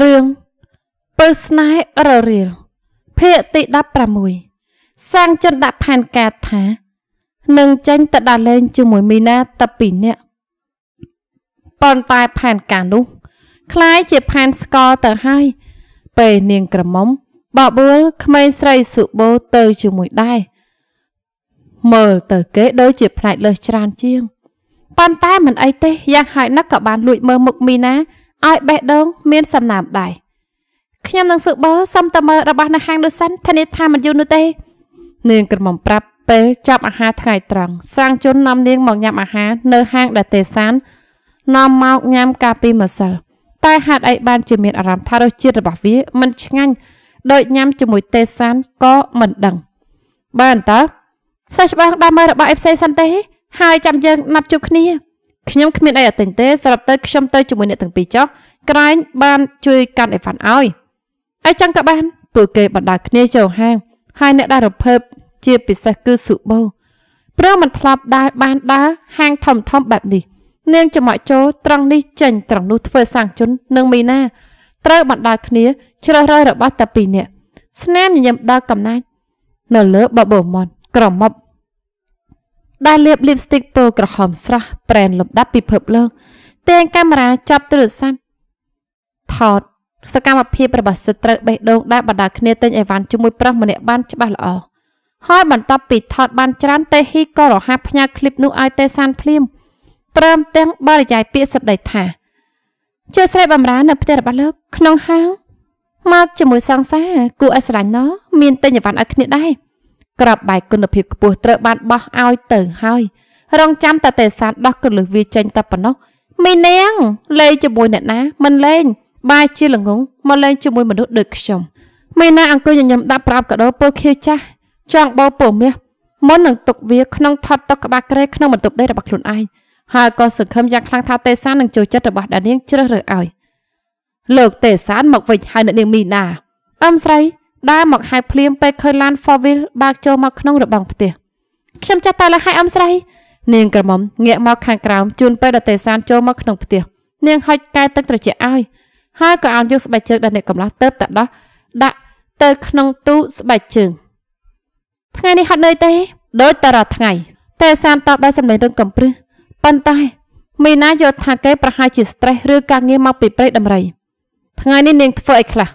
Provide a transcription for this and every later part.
រឿងពើស្នេហ៍ររៀលភាគទី16សាងចិនដាក់ផែនការថានឹងចេញទៅដើរលេងជាមួយមីណាតែពីរនាក់ប៉ុន្តែផែនការនោះคล้ายជាផែនស្គាល់ទៅហើយពេលនាងក្រមុំបបួលក្មេងស្រីសុបោទៅជាមួយដែរមើលទៅគេដូចជាផ្នែកលើសច្រើនជាងប៉ុន្តែមិនអីទេយ៉ាងហោចណាស់ក៏បានលួចមើលមុខមីណាឲ្យបេះដូងមានសំណើមដែរខ្ញុំនឹងស៊ើបបើសំតមើរបស់នៅហាងដូសិនធានាថាមិនយូរនោះទេនាងក្រមុំប្រាប់ពេលចាប់អាហារថ្ងៃត្រង់សាងជុននាំនាងមកញ៉ាំអាហារ នៅហាងដាតេសាននាំមកញ៉ាំកាពីម្សិលតែហេតុអីបានជាមានអារម្មណ៍ថារសជាតិរបស់វាមិនឆ្ងាញ់ដូចញ៉ាំជាមួយទេសានក៏មិនដឹង បានតើសិស្សច្បងដើមរបស់អីផ្សេងសិនទេហើយចាំយើងណាត់ជួបគ្នាខ្ញុំគ្មានអីអត់ទិញទេស្រាប់ទៅខ្ញុំទៅជាមួយអ្នកទាំងពីរចុះក្រែងបាន ជួយកាន់អីវ៉ាន់ឲ្យអីចឹងក៏បានពួកគេបណ្ដាគ្នាចូលហាងហើយអ្នកដែលរភើបជាពិសេសគឺសុបោព្រោះมันធ្លាប់ដែរបានដើរហាងធំធំបែបនេះ នាងចំអកចូលត្រង់នេះចេញត្រង់នោះធ្វើសាំងជុននិងមីណាត្រូវបណ្ដាគ្នាជ្រើសរើសរបស់តែពីរនាក់ស្នាមញញឹមដល់កំណាច់នៅលើបបោមន់ក្រមុំដែលលាប lipstick ពណ៌ក្រហមស្រស់ប្រែនលំដាប់ពិភពលោកទាញកាមេរ៉ាចាប់ទូរស័ព្ទថតសកម្មភាពរបស់ស្ត្រីបេះដូងដែលបណ្ដាគ្នាទិញអីវ៉ាន់ជាមួយប្រុសម្នាក់បានច្បាស់ល្អហើយបន្ទាប់ពីថត បានច្រើនតេហ៊ីក៏រហ័សផ្ញើឃ្លីបនោះឲ្យតេសានភ្លាមព្រមទាំងបរិយាយពាក្យសម្ដីថាជាស្រីបំរើនៅផ្ទះរបស់លោកក្នុងហាងមកជាមួយសង្សារគូឲ្យស្រឡាញ់ណោមានទិញអីវ៉ាន់ឲ្យគ្នាដែរក្របបាយគុណភាពខ្ពស់ត្រូវបានបោះឲ្យ ទៅហើយរងចាំតតេសានដោះកលឹះវាចេញតែប៉ុណ្ណោះមីនាងលេងជាមួយអ្នកណា មិនលេងបាយជាល្ងងមកលេងជាមួយមនុស្សដូចខ្ញុំមីនាអង្គុយញញឹមដាក់ប្រាប់កដោពើខៀវចាស់ចង់បោពោះមាសមុននឹងទុកវាក្នុងថត់ទុកក្បាលក្រែក្នុងបន្ទប់ដីរបស់ខ្លួនឯងហើយក៏សង្ឃឹមយ៉ាងខ្លាំងថាទេសាននឹងចូលចិត្តរបស់ដានាងជ្រើសរើសឲ្យលោកទេសានមកវិញហើយអ្នកនាងមីណាអឹមស្រីដើរមកហៅភ្លាមពេលឃើញឡាន four wheel បើកចូលមកក្នុងរបងផ្ទះខ្ញុំចាស់តែលះហៅអមស្រីនាងក្រមុំងាកមកខាងក្រោមជួនពេលដែលទេសានចូលមកក្នុងផ្ទះនាងហុចកែទឹកត្រជាក់ឲ្យហើយក៏អោនយកស្បែកជើងដែលអ្នកកំឡោះទៅតដោះដាក់ទៅក្នុងទូស្បែកជើងថ្ងៃនេះហត់នឿយទេ ដូចតារាថ្ងៃតែសានតបដោយសម្លេងរឹង កំព្រឹសប៉ុន្តែមីណាយល់ថាគេប្រហែលជា stress ឬការងារមកពីព្រៃដំរីថ្ងៃនេះនាងធ្វើអីខ្លះ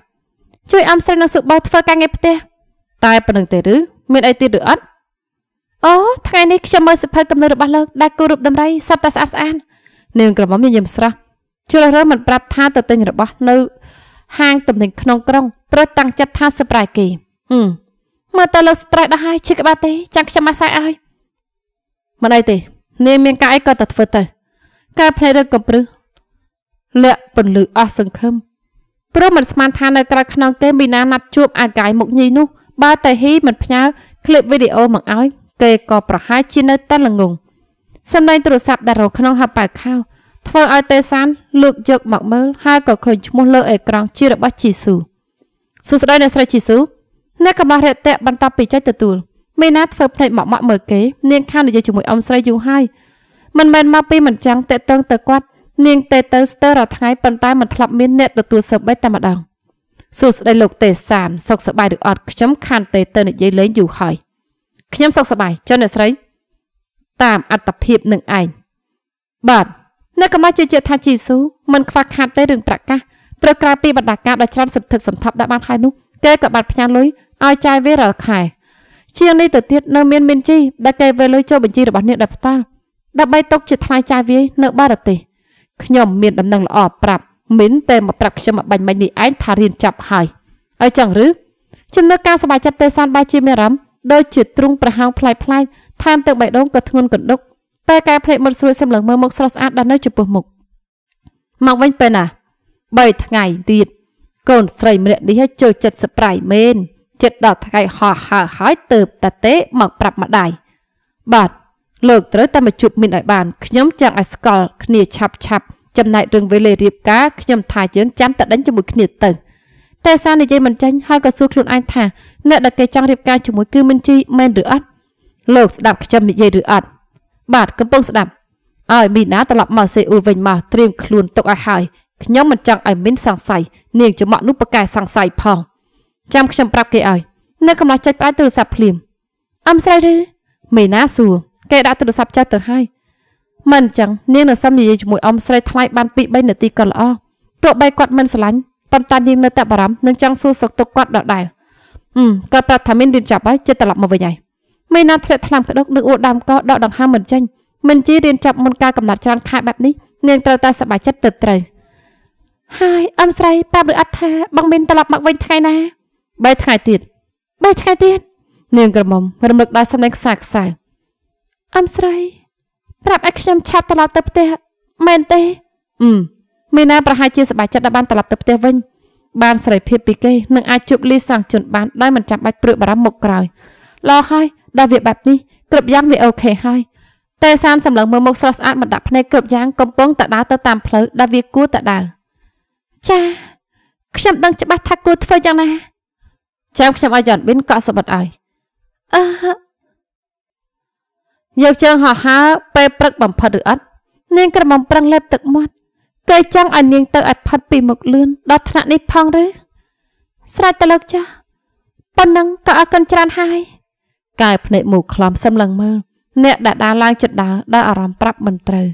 ជួយអំស្រីនិងសុបៃធ្វើការងារផ្ទះតែប៉ុណ្្នឹងទេឬមានអីទៀតឬអត់អូថ្ងៃនេះខ្ញុំមើលសិភៅកំណត់របស់លោកដែលគូរូបដំរីសពតែស្អាតស្អាតនាងក្រមុំញញឹមស្រស់ជ្រើសរើសមិនប្រាប់ថាទៅទិញរបស់នៅ ហាងទំនិញក្នុងក្រុងព្រោះតាំងចិត្តថាសប្រាយគេហឹមមើលតើលោក stress ដែរហើយឈឺក្បាលទេចាំខ្ញុំមកសាយឲ្យមិនអីទេនាងមានការអីក៏ទៅធ្វើទៅកែភ្នែករឹកកំព្រឹសលាក់ពន្លឺអស់សង្ឃឹមព្រោះមិនស្មានថានៅក្រៅខ្នងគេមីណាណាត់ជួបអាកាយមុខញីនោះបើតែហ៊ីមិនផ្ញើឃ្លីបវីដេអូមកឲ្យគេក៏ប្រហែលជានៅតែល្ងងសម្ដែងទូរស័ព្ទដាក់រកក្នុងហបៅខោធ្វើឲ្យតេសានលើកយកមកមើលហើយក៏ឃើញឈ្មោះលើអេក្រង់ជារបស់ជីស៊ូសួស្ដីអ្នកស្រីជីស៊ូអ្នកកំបារតេបន្តពីចុចទទួលមេណាធ្វើភ្នែកមកមកមើលគេនាងខាននិយាយជាមួយអ៊ំស្រីយូរហើយមិនមែនមកពីមិនចាំងតេតឹងទៅគាត់នាងទេទៅស្ទើររាល់ថ្ងៃប៉ុន្តែមិនធ្លាប់មានអ្នកទទួលសើបេតែម្ដងសួស្ដីលោកទេសានសុខសប្បាយឬអត់ខ្ញុំខានទេទៅនិយាយលេងយូរហើយខ្ញុំសុខសប្បាយចុះអ្នកស្រី តាមអត្តភាពនឹងឯងបាទអ្នកកម្មាជឿជាក់ថាជីស៊ូមិនខ្វះខាតទេរឿងប្រកាសត្រូវក្រៅពីបណ្ដាការដ៏ច្រើនសន្ធឹកសន្ធាប់ដាក់បានហើយនោះគេក៏បានផ្ញើលុយឲ្យចាយវារាល់ខែជាងនេះទៅទៀតនៅមានមានជីដែលគេវេលុយចូលបញ្ជីរបស់អ្នកដែលផ្ដាល់ដើម្បីຕົកជាថ្លៃចាយវានៅបរទេសខ្ញុំមានដំណឹងល្អប្រាប់មិនតែមកប្រាប់ខ្ញុំមកបាញ់មិញនេះឯងថារៀនចប់ហើយអីចឹងឬចំណុចការសบายចិត្តទេសានបាយជាមេរំដូចជាទ្រុងប្រហោងផ្លែផ្លែថែមទាំងបៃដងក៏ធ្ងន់កណ្ដុក តែកែភ្នែកមុតស្រួយសម្លឹងមើលមុខស្រស់ស្អាតដែលនៅចំពោះមុខមកវិញពេលណា3ថ្ងៃទៀតកូនស្រីម្នាក់នេះចូលចិត្តសប្រៃមែនចិត្តដល់ថ្ងៃហោះហើហើយទៅបតេមកប្រាប់ម្ដាយបាទលោកត្រូវតែមកជួបមីនឲ្យបានខ្ញុំចង់ឲ្យស្គាល់គ្នាឆាប់ឆាប់ចំណែករឿងវេលារៀបការខ្ញុំថាយើងចាំតែដេញជាមួយគ្នាទៅតែសារនិយាយមិនចាញ់ហើយក៏សួរខ្លួនឯងថាអ្នកដែលគេចង់រៀបការជាមួយគឺមិនជីមែនឬអត់លោកស្ដាប់ខ្ញុំនិយាយឬអត់បាទកំពុងស្ដាប់ឲ្យមីណាត្រឡប់មកសេអ៊ូលវិញមកត្រៀមខ្លួនទុកឲ្យហើយខ្ញុំមិនចង់ឲ្យមីនសង្ស័យនាងច្មក់នោះប្រកែសង្ស័យផងចាំខ្ញុំប្រាប់គេឲ្យ នៅកំឡោះចុចផ្ដាច់ទូរស័ព្ទភ្លាមអំស្រ័យឬមេណាសួរគេដាក់ទូរស័ព្ទចោលទៅហើយមិនអញ្ចឹងនាងនៅសឹមនិយាយជាមួយអ៊ំស្រីថ្លៃបាន2 3នាទីក៏ល្អទោះបីគាត់មិនស្រឡាញ់ប៉ុន្តែនាងនៅតែបារម្ភនិងចង់សួរសុខទុក្ខគាត់ដដែលអឺគាត់ប្រាប់ថាមានរៀនចប់ហើយចិត្តត្រឡប់មកវិញហើយមេណាធ្លាក់ថ្នាំក្តុកនឹងអួតដើមកដកដង្ហើមមិនចេញមិនជីរៀនចប់មុនការកំណត់ច្រើនខែបែបនេះនាងត្រូវតែសប្បាយចិត្តទៅត្រូវហើយអ៊ំស្រីប្រាប់ឬអត់ថា បងមានត្រឡប់មកវិញថ្ងៃណា3ថ្ងៃទៀត3ថ្ងៃទៀតនាងក្រមុំរំលឹកដល់សំឡេងខ្សាខ្សៅអឹមស្រីប្រាប់ឲ្យខ្ញុំឆាប់ត្រឡប់ទៅផ្ទះមែនទេអឺមីណាប្រហែលជាសប្បាយចិត្តដែលបានត្រឡប់ទៅផ្ទះវិញ បានសេរីភាពពីគេនឹងអាចជួបលីសាងជនបានដោយមិនចាំបាច់ព្រួយបារម្ភមុខក្រោយល្អហើយដល់វាបែបនេះគ្រប់យ៉ាងវាអូខេហើយតែសានសម្លឹងមើលមុខស្រស់ស្អាតបណ្ដាក់ភ្នែកគ្រប់យ៉ាងកំពុងតែដើរទៅតាមផ្លូវដែលវាគួរតែដើរចាខ្ញុំដឹងច្បាស់ថាគួរធ្វើយ៉ាងណាចាំខ្ញុំឲ្យយ៉នប៊ិនកក់សបិតឲ្យអឺយកជើងហោះហើរពេលព្រឹកបំផិតឬអត់នាងក្រមុំប្រឹងលេបទឹកមាត់គេចង់ឲ្យនាងទៅឲ្យផុតពីមុខលឿនដល់ថ្នាក់នេះផងឬស្រេចទៅលោកចាស់ប៉ុណ្ណឹងក៏អរគុណច្រើនហើយកែភ្នែកមូខ្លំសឹមឡើងមើលអ្នកដែលដើរឡើងចិត្តដើរដើរអារម្មណ៍ប្រាប់មិនត្រូវ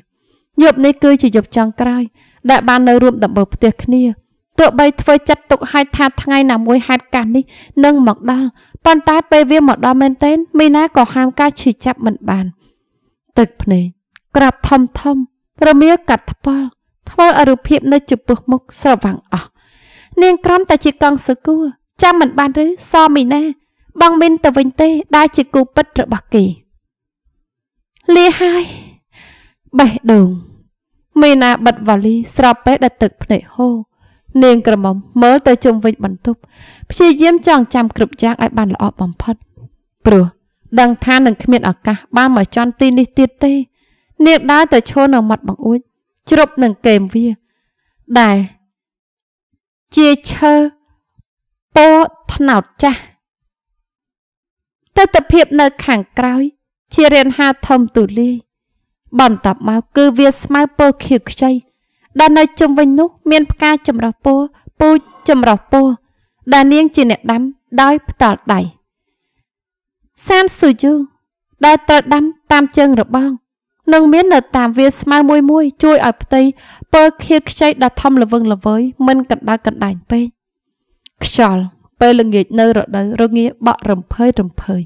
យប់នេះគឺជាយប់ចុងក្រោយ ដែលបាននៅរួមដំបូលផ្ទះគ្នាទោះបីធ្វើចិត្តទុកហេតុថាថ្ងៃណាមួយហេតុការណ៍នេះនឹងមកដល់ប៉ុន្តែពេលវាមកដល់មែនទែនមីណាក៏ហាមការឈឺចាប់មិនបាន ទឹកភ្នែកក្រាបធំធំ រមៀកាត់ថ្ពាល់ធ្វើអរូបភាពនៅចំពោះមុខស្រវាំងអស់នាងក្រំតែជាកងសកួរចាំមិនបានឬសមីណាបងមីនទៅវិញទេដែលជាគូពិតរបស់គេលាហើយបេះដូងមីណាបិទវ៉ាលីស្រោបពេលដែលទឹកភ្នែកហូរនាងក្រមុំមើលទៅជុំវិញបន្ទប់ព្យាយាមចងចាំគ្រប់យ៉ាងឲ្យបានល្អបំផុតព្រោះដឹងថានឹងគ្មានឱកាស បានមកចន់ទីនេះទៀតទេនាងដើរទៅឈរនៅមាត់បង្អួចជ្រប់នឹងកែមវាដែលជាឈើពោថ្នោតចាស់ទស្សនវិជ្ជានៅខាងក្រោយជារានហាធំទូលាយបន្តមកគឺវាស្មៅពណ៌ខៀវខ្ចីដែលនៅជុំវិញនោះមានផ្កាចម្រុះពណ៌ពូជចម្រុះពណ៌ដែលនាងជាអ្នកដាំដោយផ្ទាល់ដៃសានស៊ូយូដែលត្រូវដាំតាមជើងរបងនឹងមាននៅតាមវាស្មៅមួយមួយជួយឲ្យផ្ទៃពើខៀវខ្ចីដល់ធំល្វឹងល្វើយមិនកណ្ដៅកណ្ដាញពេកខ្យល់ពេលល្ងាចនៅរដូវរងាបក់រំភើយរំភើយ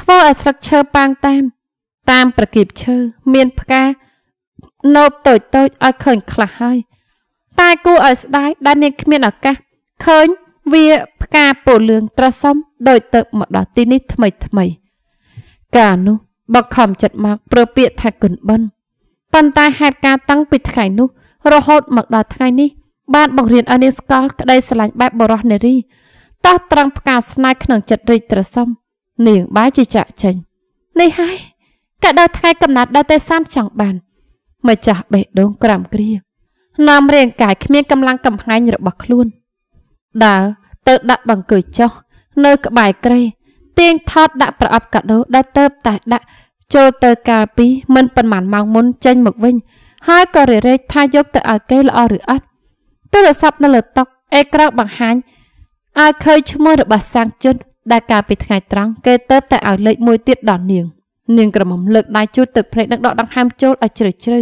ធ្វើឲ្យស្លឹកឈើប៉ាងតាមតាមប្រគៀបឈើមានផ្កាណូបតូចតូចឲ្យឃើញខ្លះហើយ តែគួរឲ្យស្ដាយដែលនាងគ្មានឱកាសឃើញវាផ្កាពូលឿងត្រសុំដូចទៅមកដល់ទីនេះថ្មីថ្មីកាលនោះបកខំចិត្តមកប្រពាកថាគុណបិណ្ឌប៉ុន្តែហេតុការតាំងពីថ្ងៃនោះរហូតមកដល់ថ្ងៃនេះបានបង្រៀនឲ្យនាងស្គាល់ក្តីស្រឡាញ់បែបបរោះនារីតោះត្រង់ផ្កាស្នេហ៍ក្នុងចិត្តរីកត្រសុំនាងបែរជាចាក់ចេញនេះហើយកដៅថ្ងៃកំណត់ដែលតែសាមចង់បានម្ចាស់បេះដូងក្រំគ្រានាំរាងកាយគ្មានកម្លាំងកំហែងរបស់ខ្លួនដើរទៅដាក់បង្គើចុះនៅក្បែរក្រេទាញថតដាក់ប្រអប់កាដូដែលទៅតែដាក់ ចូលទៅកាលពីមិនប៉ុន្មានម៉ោងមុនចេញមកវិញហើយក៏រេរេកថាយកទៅឲ្យគេល្អឬអត់ទូរស័ព្ទនៅលើតុអេក្រង់បង្ហាញឲ្យឃើញឈ្មោះរបស់សាំងជុនដែលកាលពីថ្ងៃត្រង់គេទៅតែឲ្យលេខមួយទៀតដល់នាង។នាងក្រមុំលើកដៃជូតទឹកភ្នែកនិងដកដង្ហើមចូលឲ្យជ្រៅជ្រៅ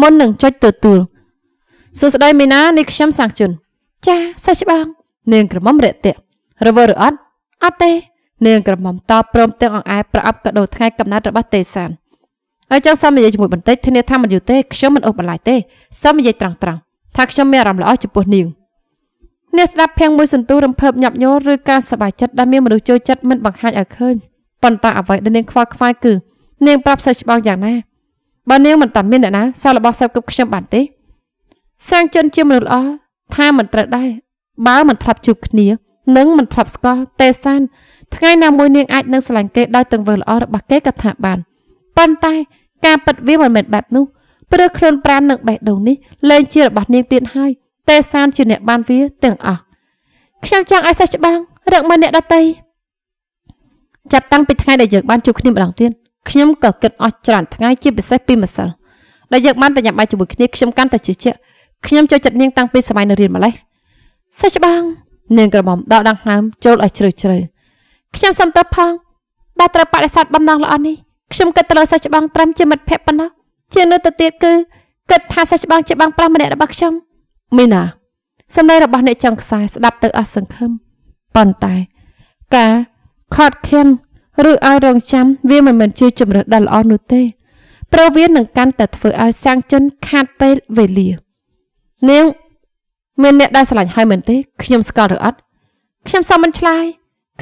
មុននឹងចុចទទួលសួស្តីមីណានេះខ្ញុំសាងជុនចាសិស្សច្បងនាងក្រមុំរាក់ទាក់រវើរអត់អត់ទេ នាងក្រមុំតបព្រមទាំងអង្អែប្រអប់កដោថ្ងៃកំណត់របស់ទេសានហើយចង់សុំនិយាយជាមួយបន្តិចធានាថាមិនយូរទេខ្ញុំមិនអូសបន្លាយទេសុំនិយាយត្រង់ត្រង់ថាខ្ញុំមានអារម្មណ៍ល្អចំពោះនាងអ្នកស្ដាប់ភាំងមួយសន្ទុះរំភើបញាប់ញយឬការសប្បាយចិត្តដែលមានមនុស្សចូលចិត្តមិនបង្ហាញឲ្យឃើញប៉ុន្តែអ្វីដែលនាងខ្វល់ខ្វាយគឺនាងប្រាប់សិស្សច្បងយ៉ាងណាបើនាងមិនតាន់មានអ្នកណាសាររបស់សិស្សគប់ខ្ញុំបានទេសាងចិនជាមនុស្សល្អថាមិនត្រូវដែរបើមិនធ្លាប់ជួបគ្នានឹងមិនធ្លាប់ស្គាល់ទេសាន ថ្ងៃណាមួយនាងអាចនឹងស្រឡាញ់គេដោយទង្វើល្អរបស់គេក៏ថាបានប៉ុន្តែការប៉ັດវាមិនមែនបែបនោះព្រោះខ្លួនប្រាននឹងបេះដូងនេះលែងជារបស់នាងទៀតហើយទេសានជាអ្នកបានវាទាំងអស់ខ្ញុំចង់ឲ្យសិស្សច្បាំងរកមើលអ្នកដតីចាប់តាំងពីថ្ងៃដែលយើងបានជួបគ្នាម្ដងទៀតខ្ញុំក៏គិតអស់ច្រើនថ្ងៃជាពិសេសពីម្សិលដែលយើងបានតែញ៉ាំបាយជាមួយគ្នាខ្ញុំកាន់តែជឿជាក់ខ្ញុំចូលចិត្តនាងតាំងពីសម័យនៅរៀនម្ល៉េះសិស្សច្បាំងនាងក្រមុំដកដង្ហើមចូលឲ្យជ្រៅជ្រៅខ្ញុំសំទោសផងដែលត្រូវបដិសេធបំណងល្អនេះខ្ញុំគិតទៅលើសិស្សច្បាំងត្រឹមជាមិត្តភក្តិប៉ុណ្ណោះជានៅទៅទៀតគឺគិតថាសិស្សច្បាំងជាបងប្រុសម្នាក់របស់ខ្ញុំមីណាសម្ដីរបស់អ្នកចង់ខ្សែស្ដាប់ទៅអស់សង្ឃឹមប៉ុន្តែការខត់ខាំងឬឲ្យរងចាំវាមិនមែនជាជំរើសដ៏ល្អនោះទេព្រោះវានឹងកាន់តែធ្វើឲ្យសាងជនខាតពេលវេលានាងមានអ្នកដែលស្រឡាញ់ហើយមែនទេខ្ញុំស្គាល់ឬអត់ខ្ញុំសមមិនឆ្លើយ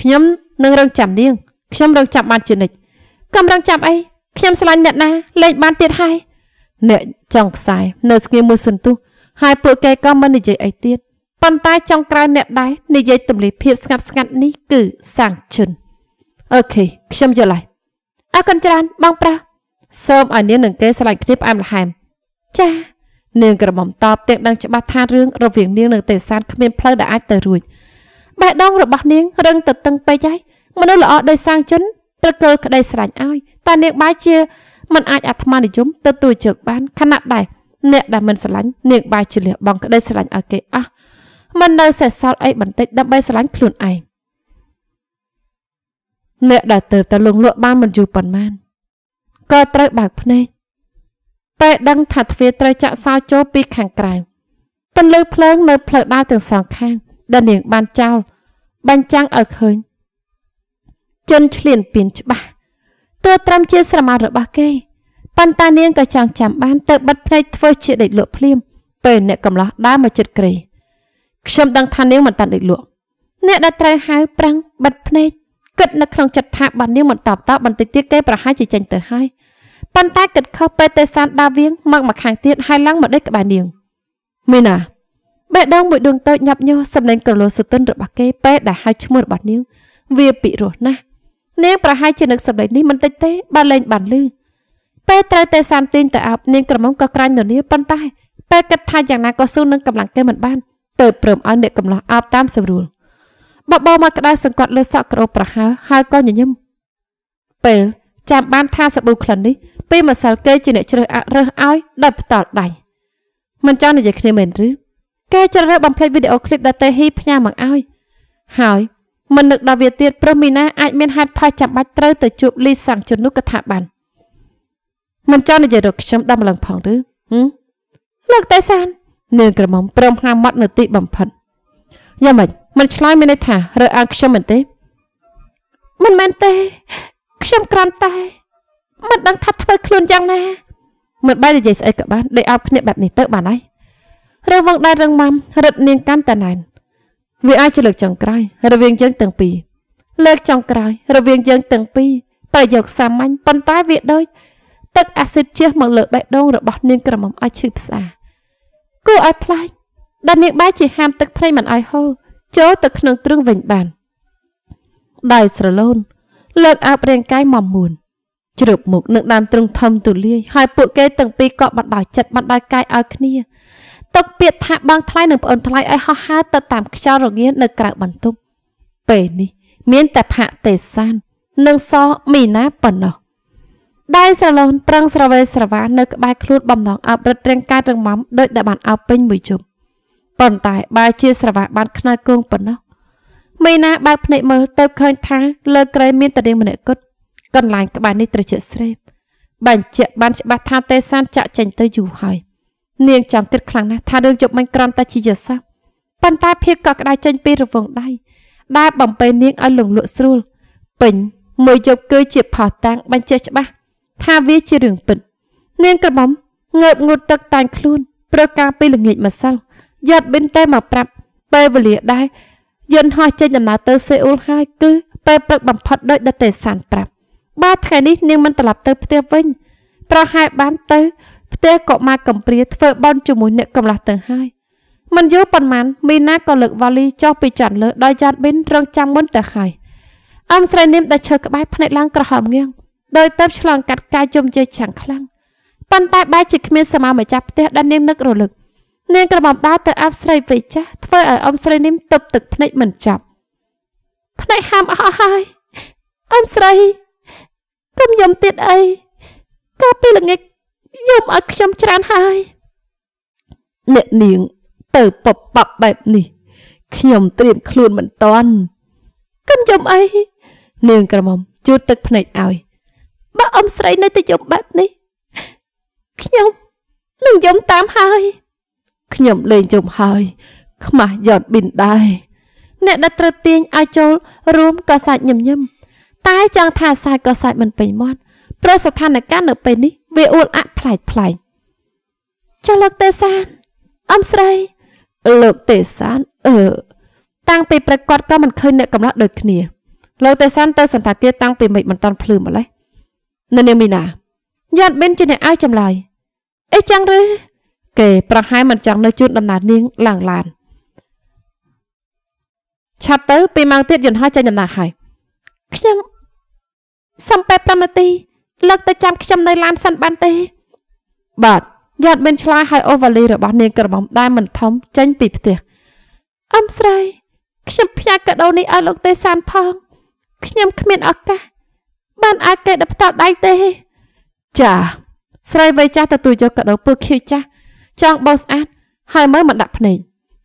ខ្ញុំនឹងរងចាំនាង ខ្ញុំរងចាំបានជានិច្ចកំរងចាំអីខ្ញុំស្រឡាញ់អ្នកណាលេងបានទៀតហើយអ្នកចង់ខ្សែនៅស្ងៀមមួយសន្ទុះហើយពួកគេក៏មិននិយាយអីទៀតប៉ុន្តែចុងក្រោយអ្នកដែរនិយាយទម្លាយភាពស្ងប់ស្ងាត់នេះគឺសាងជុនអូខេខ្ញុំយល់ហើយអរគុណច្រើនបងប្រាសូមឲ្យនាងនឹងគេស្រឡាញ់គ្នាផ្អែមល្ហែមចា នាងក្រមុំតបទាំងដឹងច្បាស់ថារឿងរវាងនាងនិងទេសានគ្មានផ្លូវដែលអាចទៅរួចបេះដូងរបស់នាងរឹង ទៅតឹង ពេកហើយមនុស្សល្អដោយសាងជុនប្រកលក្តីស្រឡាញ់ឲ្យតែនាងបែរជាមិនអាចអាត្មានិយមទទួលជើកបានខណៈដែរអ្នកដែលមិនស្រឡាញ់នាងបែរជាលះបង់ក្តីស្រឡាញ់ឲ្យគេអស់មិននៅសេសសល់អីបន្តិចដើម្បីស្រឡាញ់ខ្លួនឯងអ្នកដែលទៅតែលងលក់បានមិនយូរប៉ុន្មានក៏ត្រូវបើកភ្នែកពេលដឹងថាទ្វារត្រូវចាក់សោចូលពី ខាងក្រៅពន្លឺភ្លើងនៅផ្លូវដើរទាំងសងខាង ដែលនាងបានចោលបញ្ចាំងឲ្យឃើញជនឆ្លៀនពៀនច្បាស់ទើបត្រាំជាស្រមោលរបស់គេប៉ុន្តែនាងក៏ចង់ចាំបានទៅបិទភ្នែកធ្វើជាដេកលក់ភ្លាមពេលអ្នកកំឡោះដើរមកជិតក្រេខ្ញុំដឹងថានាងមិនតាន់ដឹកលក់អ្នកដែលត្រូវហៅប្រាំងបិទភ្នែកគិតនៅក្នុងចិត្តថាបាននាងមិនតបតបបន្តិចទៀតគេប្រហែលជាចេញទៅហើយប៉ុន្តែគិតខុសពេលទេសានដើរវៀងមកម្ខាងទៀតហើយឡើងមកដេកក្បែរនាងមីណាបេះដូងមួយដួងតូចញាប់ញ័រសម្លេងក្រលោសទិនរបស់គេពេលដែលហៅឈ្មោះរបស់នាងវាពិរោះណាស់នាងប្រហែលជានឹកសម្លេងនេះមិនតិចទេបើលែងបានឮពេលត្រូវតែសានទាញទៅអោបនាងក្រមុំក៏ក្រាញ់នលាប៉ុន្តែ ពេលគិតថាយ៉ាងណាក៏ស៊ូនឹងកម្លាំងគេមិនបានទើបព្រមឲ្យអ្នកកំឡោះអាបតាមស្រួលបបោមកក្តៅសង្កត់លើសក់ក្រអូបប្រហើហើយក៏ញញឹមពេលចាំបានថាសាប៊ូក្លិននេះពេលម្សិលគេជាអ្នកជ្រើសអរើសឲ្យដោយផ្ដាល់ដៃមិនចង់និយាយគ្នាមែនឬគេជ្រើសរើសបំភ្លេចវីដេអូឃ្លីបដែលតេហ៊ីផ្ញើមកឲ្យហើយ មិននឹកដល់វាទៀតព្រោះមីណាអាចមានហេតុផលចាំបាច់ត្រូវទៅជួបលីសាំងជុននោះក៏ថាបានមិនចង់និយាយរកខ្ញុំដល់ម្លឹងផងឬហឹមលោកតេសាននាងក្រមុំព្រមផ្ងាំមាត់នៅទីបំផិតយ៉ាងម៉េចមិនឆ្លើយមានន័យថារើអាខ្ញុំមែនទេមិនមែនទេខ្ញុំក្រាន់តែមិនដឹងថាធ្វើខ្លួនយ៉ាងណាមិនបែរនិយាយស្អីក៏បានដេកអោបគ្នាបែបនេះទៅបានហើយរវងដែររឹងម៉ាំរឹតនាងកាន់តែណែនវាអាចជាលើកចុងក្រោយរវាងយើងទាំងពីរលើកចុងក្រោយរវាងយើងទាំងពីរប្រយោគសាមញ្ញប៉ុន្តែវាដូចទឹកអាស៊ីតជះមកលើបេះដូងរបស់នាងក្រមុំឲ្យឈឺផ្សាគួរឲ្យផ្លាច់ដែលនាងបាយជាហាមទឹកភ្នែកមិនឲ្យហូរចូលទៅក្នុងទ្រឹងវិញបានដៃស្រលូនលើកអាប់រាងកាយមកមួនជ្រាបមុខនឹងដើមទ្រឹងធំទូលាយហើយពួកគេទាំងពីរក៏បណ្ដោយចិត្តបណ្ដោយកាយឲ្យគ្នាទុកពាក្យថាបងថ្លៃនិងប្អូនថ្លៃឲ្យហោះហើរទៅតាមខ្យល់រងានៅក្រៅបន្ទប់ពេលនេះ មានតែផាកទេសាននិងសមីណាប៉ុណ្ណោះដៃស្រឡូនប្រឹងស្រវេស្រវានៅក្បែរខ្លួនបំណងអបរិទ្ធរាងកាយរឹងមាំដូចដែលបានអបពេញមួយជុំប៉ុន្តែបើជាស្រវាបានខ្នើយគងប៉ុណ្ណោះមីណាបើកភ្នែកមើលទៅឃើញថាលើក្រៃមានតរៀងម្នាក់គត់កន្លែងក្បែរនេះត្រជាក់ស្រេបបញ្ជាក់បានច្បាស់ថាទេសានចាក់ចេញ ទៅយូរហើយនាងចង់គិតខ្លាំងណាស់ថារឿងជប់មិញក្រំតែជាយសាប៉ុន្តែភាពកក់ក្ដៅចេញពីរវងដៃដែលបំពេនាងឲ្យលងលក់ស្រួលពេញមួយយប់គឺជាផោះតាំងបញ្ជាក់ច្បាស់ថាវាជារឿងពិតនាងក្រមុំងើបងូតទឹកតែងខ្លួនព្រោះការពីល្ងាចម្សិលយ៉ាត់បិនតែមកប្រាប់ពេលវេលាដែរយន្តហោះចេញដំណើរទៅសេអ៊ូលហើយគឺពេលព្រឹកបំផុតដោយដតេសានប្រាប់បើថ្ងៃនេះនាងមិនត្រឡប់ទៅផ្ទះវិញ ប្រហែលបានទៅផ្ទះក៏មកកំព្រាធ្វើបន់ជាមួយអ្នកកំឡោះទៅហើយមិនយូរប៉ុន្មានមីណាក៏លើកវ៉ាលីចុះពីចាន់លើដោយចាត់បិនរងចាំមុនទៅហើយអមស្រីនាមដែលឈើក្បែរភ្នែកឡើងក្រហមងៀងដោយទៅឆ្លងកាត់ការជំជិះឆាំងខ្លាំងប៉ុន្តែបែរជាគ្មានសមាម្ចាស់ផ្ទះដែលនាងនឹករលឹកនាងក្របំដើរទៅអាប់ស្រីវ័យចាស់ធ្វើឲ្យអ៊ំស្រីនាងទប់ទឹកភ្នែកមិនចប់ភ្នែកហាមអស់ហើយអ៊ំស្រីកុំយំទៀតអីកាលពីល្ងាចយំឲ្យខ្ញុំច្រើនហើយអ្នកនាងទៅពបបបបែបនេះ ខ្ញុំត្រៀមខ្លួនមិនតាន់កុំយំអីនាងក្រមុំជូតទឹកភ្នែកឲ្យបើអ៊ំស្រីនៅតែយំបែបនេះ ខ្ញុំនឹងយំតាមហើយខ្ញុំលែងយំហើយ ខ្មាស់យត់ប៊ីនដែរអ្នកដែលត្រូវទាញឲ្យចូលរួមក៏សាច់ញញឹមតែចង់ថាសាច់ក៏សាច់មិនពេញមាត់ព្រោះស្ថានភាពនៅពេលនេះវាអួលអាក់ផ្លែកផ្លែកចុះលោកទេសានអ៊ំស្រីលោកទេសានអឺតាំងពីប្រកគាត់ក៏មិនឃើញអ្នកកំឡោះដូចគ្នាលោកទេសានទៅសន្តាគារតាំងពីមិចមិនតាន់ភ្លឺម្លេះនៅនាងមីណាយ៉ាតប៊ិនជាអ្នកឲ្យចម្លើយអីចឹងឬគេប្រហែលមិនចង់នៅជួនដំណើរនាងឡើងឡានឆាប់ទៅពីម៉ោងទៀតយន្តហោះចេញដំណើរហើយខ្ញុំសំពេ5នាទី លើក ទៅចាំ ខ្ញុំនៅឡានសិនបានទេបាទយ៉ាត់មានឆ្លើយឲ្យអូវ៉ាលីរបស់ នាងក្រមុំដែលមិនធំចេញពីផ្ទះអឹមស្រីខ្ញុំផ្ញើកាដូនេះឲ្យលោកទេសានផងខ្ញុំគ្មានឱកាសបានអាចគេដល់ផ្ទាល់ដៃទេចាស្រីវ័យចាស់ទទួលយកកដោពើខៀវចាស់ចង់បោស្អាតហើយមើលមិនដាក់ភ្នែក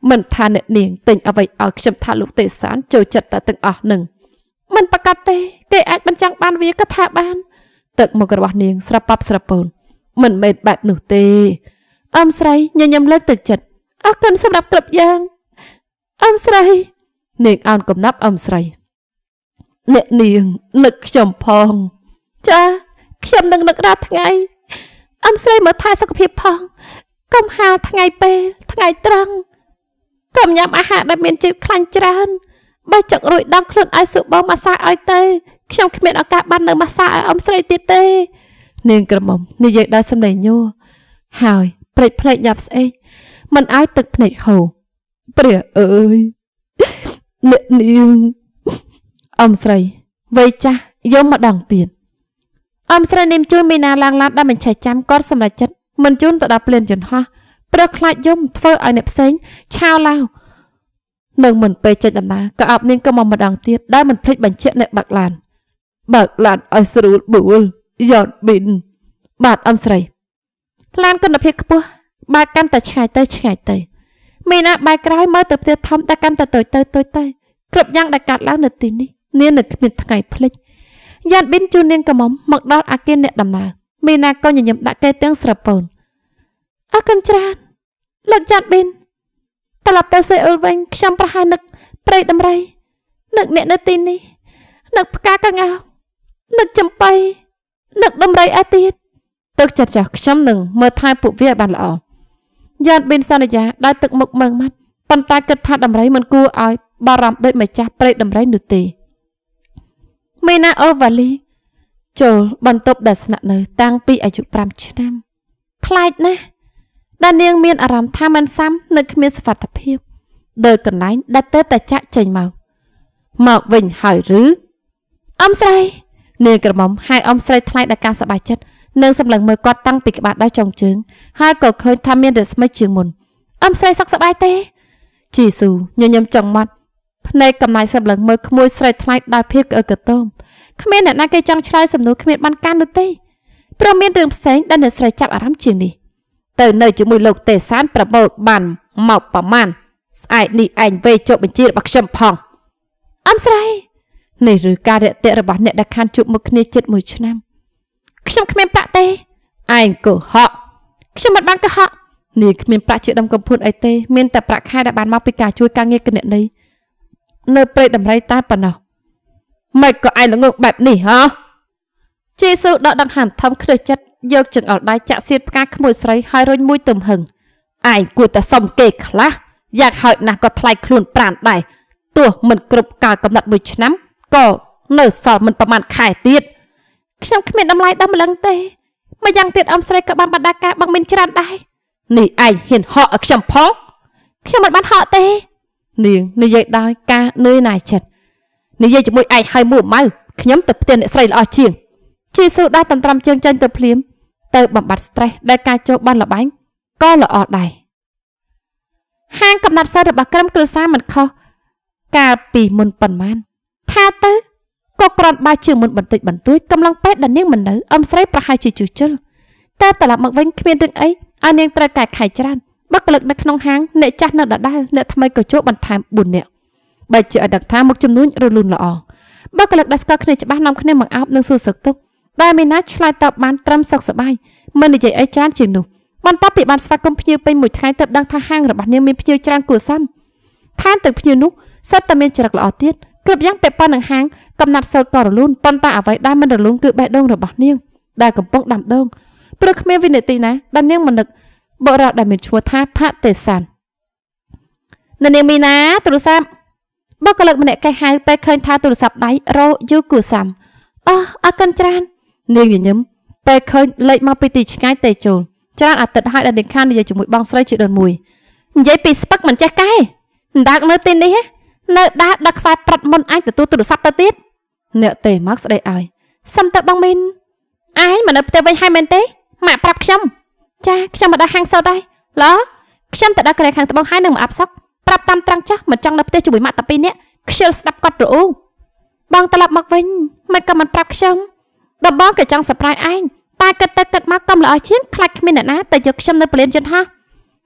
មិនថាអ្នកនាងទិញអ្វីឲ្យខ្ញុំថាលោកទេសានចូលចិត្តតែទាំងអស់នឹងមិនប្រកាសទេគេអាចបញ្ចាំងបានវាក៏ថាបានទឹកមុខរបស់នាង ស្រប៉ប់ស្រពូន មិនមែនបែបនោះទេអឹមស្រីញញឹមលើកទឹកចិត្តអរគុណសម្រាប់គ្រប់យ៉ាងអឹមស្រីនាងអោនកំណាប់អឹមស្រីអ្នកនាងនឹកខ្ញុំផង ចា ខ្ញុំនឹងនឹករាល់ថ្ងៃអមស្រីមើលថែសុខភាពផងកុំហាលថ្ងៃពេលថ្ងៃត្រង់កុំញ៉ាំអាហារដែលមានជាតិខ្លាញ់ច្រើនបើចឹករួយដងខ្លួនឲ្យស៊ូបងម៉ាសាឲ្យទៅខ្ញុំគ្មានឱកាសបាននៅម៉ាសាឲ្យអមស្រីទៀតទេ នាងក្រមុំនិយាយដល់សម្លេងញួរហើយព្រេចភ្លេចយ៉ាប់ស្អេកមិនអាយទឹកភ្នែកហូរព្រះអើយអ្នកនាងអ៊ំស្រីវ័យចាស់យកម្ដងទៀតអ៊ំស្រីនាមជូនមីណាឡើងឡានដែលមិនចេះចាំគាត់សម្រេចចិត្តមិនជូនទៅដល់ព្លានយន្តហោះព្រោះខ្លាចយំធ្វើឲ្យអ្នកផ្សេងឆោឡៅនឹងមិនពេលចេញដំណើរក៏អប់នាងក៏មកម្ដងទៀតដែលមិនភ្លេចបញ្ជាក់អ្នកបើកឡានបើកឡានឲ្យស្រួលបួលយ៉តប៊ីនបាទអ៊ំស្រីឡានគុណភាពខ្ពស់បើកកាន់តែឆ្ងាយទៅឆ្ងាយទៅមីណាបែកក្រោយមើលទៅផ្ទះធំតែកាន់តែតូចទៅតូចទៅគ្រប់យ៉ាងដែលកាត់ឡើងនៅទីនេះនាងនៅគ្មានថ្ងៃភ្លេចយ៉ានប៊ីនជូននាងកមុំមកដល់អាគារអ្នកដំណើរមីណាក៏ញញឹមដាក់គេទាំងស្រពូនអរគុណច្រើនលោកយ៉ានប៊ីនត្រឡប់ទៅសេអ៊ុលវិញខ្ញុំប្រហែលនឹកព្រៃដំរីនឹកអ្នកនៅទីនេះនឹកផ្កាកង្កោនឹកចំបៃនឹកដំរីឯទៀតទឹកចិត្តចាស់ខ្ញុំនឹងមើលថែពួកវាឲ្យបានល្អយ៉ានប៊ីនសន្យាដើរទឹកមុខមើងម៉ាត់ប៉ុន្តែគិតថាដំរីមិនគួរឲ្យបារម្ភដូចម្ចាស់ព្រៃដំរីនោះទេមេណាអូវ៉ាលីចូលបន្ទប់ដែលស្នាក់នៅតាំងពីអាយុ5ឆ្នាំប្លែកណាស់ដែលនាងមានអារម្មណ៍ថាមិនសាំនៅគ្មានសុវត្ថិភាពដោយកន្លែងដែលទៅតែចាក់ចេញមកមកវិញហើយឬអមស្រីនាងក្រមុំហៅអមស្រីថ្លៃដល់ការសប្បាយចិត្តនិងសម្លឹងមើលគាត់តាំងពីក្បាលដល់ចុងជើងហើយក៏ឃើញថាមានរស្មីជាងមុនអមស្រីសុខសប្បាយទេជីស៊ូញញឹមចង់មាត់ភ្នែកកំណាយសឹបឡើងមើលក្មួយស្រែកថ្លែងដោយភាពក្អឹកក្ទមគ្មានអ្នកណាគេចង់ឆ្លើយសំណួរគ្មានបានកាន់នោះទេព្រមមានរឿងផ្សេងដែលអ្នកស្រីចាប់អារម្មណ៍ជាងនេះទៅនៅជាមួយលោកទេសានប្រមូលបានមកប្រមាណស្អែកនេះឯងវេចុះបញ្ជារបស់ខ្ញុំផងអឹមស្រីនេះឬការរាក់ទាក់របស់អ្នកដែលខានជួបមុខគ្នាជិត1ឆ្នាំខ្ញុំគ្មានប្រាក់ទេឯងកុហកខ្ញុំមិនបានកុហកនេះគ្មានប្រាក់ជាដើមកំភួនអីទេមានតែប្រាក់ខែដែលបានមកពីការជួយការងារគណនីនៅព្រៃដំរីតែប៉ុណ្ណោះម៉េចក៏ឯងល្ងងបែបនេះហ៎ជីស៊ូដកដង្ហើមធំខ្លើចិត្តយកចង្អុលដៃចាក់សៀតផ្កាក្មួយស្រីហើយរុញមួយទំហឹងឯងគួរតែសុំគេខ្លះយ៉ាងហោចណាស់ក៏ថ្លៃខ្លួនប្រានដែរទោះមិនគ្រប់កាលកំណត់មួយឆ្នាំក៏នៅសល់មិនប្រមាណខែទៀតខ្ញុំគ្មានតម្លៃដល់ម្លឹងទេមកយ៉ាងទៀតអំស្រីក៏បានបដាការបងមានច្រើនដែរនេះឯងហ៊ានហក់ឲ្យខ្ញុំផងខ្ញុំមិនបានហក់ទេនាងនិយាយដោយការនឿយណាយចិត្តនិយាយជាមួយឯងហើយមួម៉ៅខ្ញុំទៅផ្ទះអ្នកស្រីល្អជាងជីស៊ូដែរតន្ត្រាំជើងចាញ់ទៅភ្លាម ទៅបំបត្តិ stress ដែលការចូលបានលបាញ់ក៏ល្អដែរហាងកំណត់សាររបស់ក្រុមគ្រួសារមិនខុសកាលពីមុនប៉ុន្មានថាទៅក៏ក្រាន់បាយជើងមុនបន្តិចបន្តួចកំឡុងពេលដែលនាងមិននៅអឹមស្រីប្រហែលជាជួចជិលតែត្រឡប់មកវិញគ្មានរឿងអីឲ្យនាងត្រូវកែខៃច្រើនបុគ្គលិកនៅក្នុងហាងអ្នកចាស់នៅដដែលអ្នកថ្មីក៏ចូលបន្ថែម4នាក់បើជាឲ្យដឹងថាមុខចំនួនរលូនល្អបុគ្គលិកដែលស្គាល់គ្នាច្បាស់នាំគ្នាមកអោបនិងសួរសឹកទុកដែលមេណាឆ្លើយតបបានត្រឹមសុខសប្បាយមិននិយាយអីច្រើនជាងនោះបន្ទាប់ពីបានស្វាគមន៍ភ្ញៀវពេញមួយថ្ងៃទៅដឹងថាហាងរបស់នាងមានភ្ញៀវច្រើនគួរសមថែមទាំងភ្ញៀវនោះសិតតែមានចរិតល្អទៀតគ្រប់យ៉ាងពាក់ព័ន្ធនឹងហាងកំណត់សោតក៏រលូនប៉ុន្តែអ្វីដែលមិនរលូនគឺបេះដូងរបស់នាងដែលកំពុងដាំដងព្រោះគ្មានវិនិច្ឆ័យណាដែលនាងមិននឹកបុរសដែលមានឈ្មោះថាផតេសាននៅនាងមីណាទូរស័ព្ទបុគ្គលិកម្នាក់កេះហៅពេលឃើញថាទូរស័ព្ទដៃរោយូគូសាំអោះអកិនច្រើននាងញញឹមពេលឃើញលេខមកពីទីឆ្ងាយតេចូលច្រើនអាទិត្យហើយដែលនាងខាននិយាយជាមួយបងស្រីជាដូនមួយនិយាយពីស្ពឹកមិនចេះកែដាក់នៅទីនេះនៅ ដាស់ដឹកខ្សែប្រាត់មុនឯងទទួលទូរស័ព្ទទៅទៀតអ្នក ទេមកស្ដីឲ្យសឹមតើបងមីនឯងមកនៅផ្ទះវិញហើយមែនទេម៉ាក់ប្រាប់ខ្ញុំចាខ្ញុំមកដល់ហាងសូត្រហើយឡោខ្ញុំទៅដល់កន្លែងខាងត្បូងហើយនៅមកអាប់សក់ប្រាប់តាមត្រង់ចាស់មិនចង់នៅផ្ទះជាមួយម៉ាក់តាពីរនាក់ខ្ជិលស្ដាប់គាត់រអ៊ូបងត្រឡប់មកវិញមិនក៏មិនប្រាប់ខ្ញុំដំបងក៏ចង់សប្រាយឯងតែគិតទៅគិតមកកំល្អជាងខ្លាចគ្មានអ្នកណាទៅយកខ្ញុំនៅពលានយន្តហោះ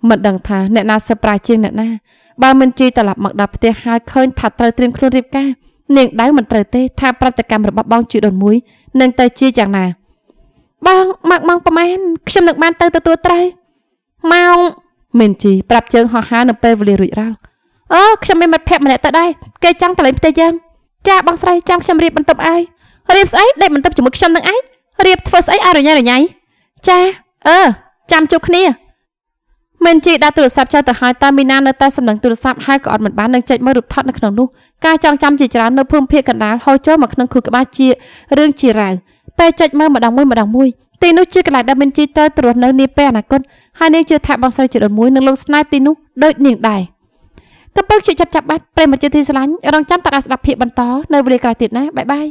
មិនដឹងថាអ្នកណាសប្រាយជាងអ្នកណាបើមិនជីត្រឡប់មកដល់ផ្ទះហើយឃើញ ថាត្រូវត្រៀមខ្លួនរៀបការនាងដៅមិនត្រូវទេ ថាប្រតិកម្មរបស់បងជីដូនមួយនឹងទៅជាយ៉ាងណាបងមកម៉ោងប្រហែលខ្ញុំនឹងបានទៅទទួលត្រូវម៉ោងមេនជីប្រាប់ជើងហោះហើរនៅពេលវេលារួចរាល់អូខ្ញុំមានមិត្តភក្តិម្នាក់ទៅដែរគេចង់ប្រឡែងផ្ទះយើងចាបងស្រីចង់ខ្ញុំរៀបបន្ទប់ឲ្យរៀបស្អីដេកបន្ទប់ជាមួយខ្ញុំនឹងឯងរៀបធ្វើស្អីឲ្យរញ៉ៃរញ៉ៃចាអឺចាំជួបគ្នាមេនជីដាក់ទូរស័ព្ទចោលទៅហើយតែមីណានៅតែសម្លឹងទូរស័ព្ទហើយក៏អត់មិនបាននឹងចែកមើលរូបថតនៅក្នុងនោះ ការចងចាំជាច្រើននៅភូមិភាគកណ្ដាលហូរចូលមកក្នុងខួរក្បាលជារឿងជារាវពេលចុចមើលម្ដងមួយម្ដងមួយទីនោះជាកន្លែងដែលមានជីតើត្រួសនៅនាពេលអនាគតហើយនាងជឿថាបងស្រីជីដូនមួយនឹងលោកស្នេហ៍ទីនោះដូចនាងដែរកំពុងជួយចាប់ចាប់បាត់ព្រមជាទីស្រឡាញ់រងចាំតារាស្ដាប់ភាកបន្តនៅវេលាក្រោយទៀតណាបាយបាយ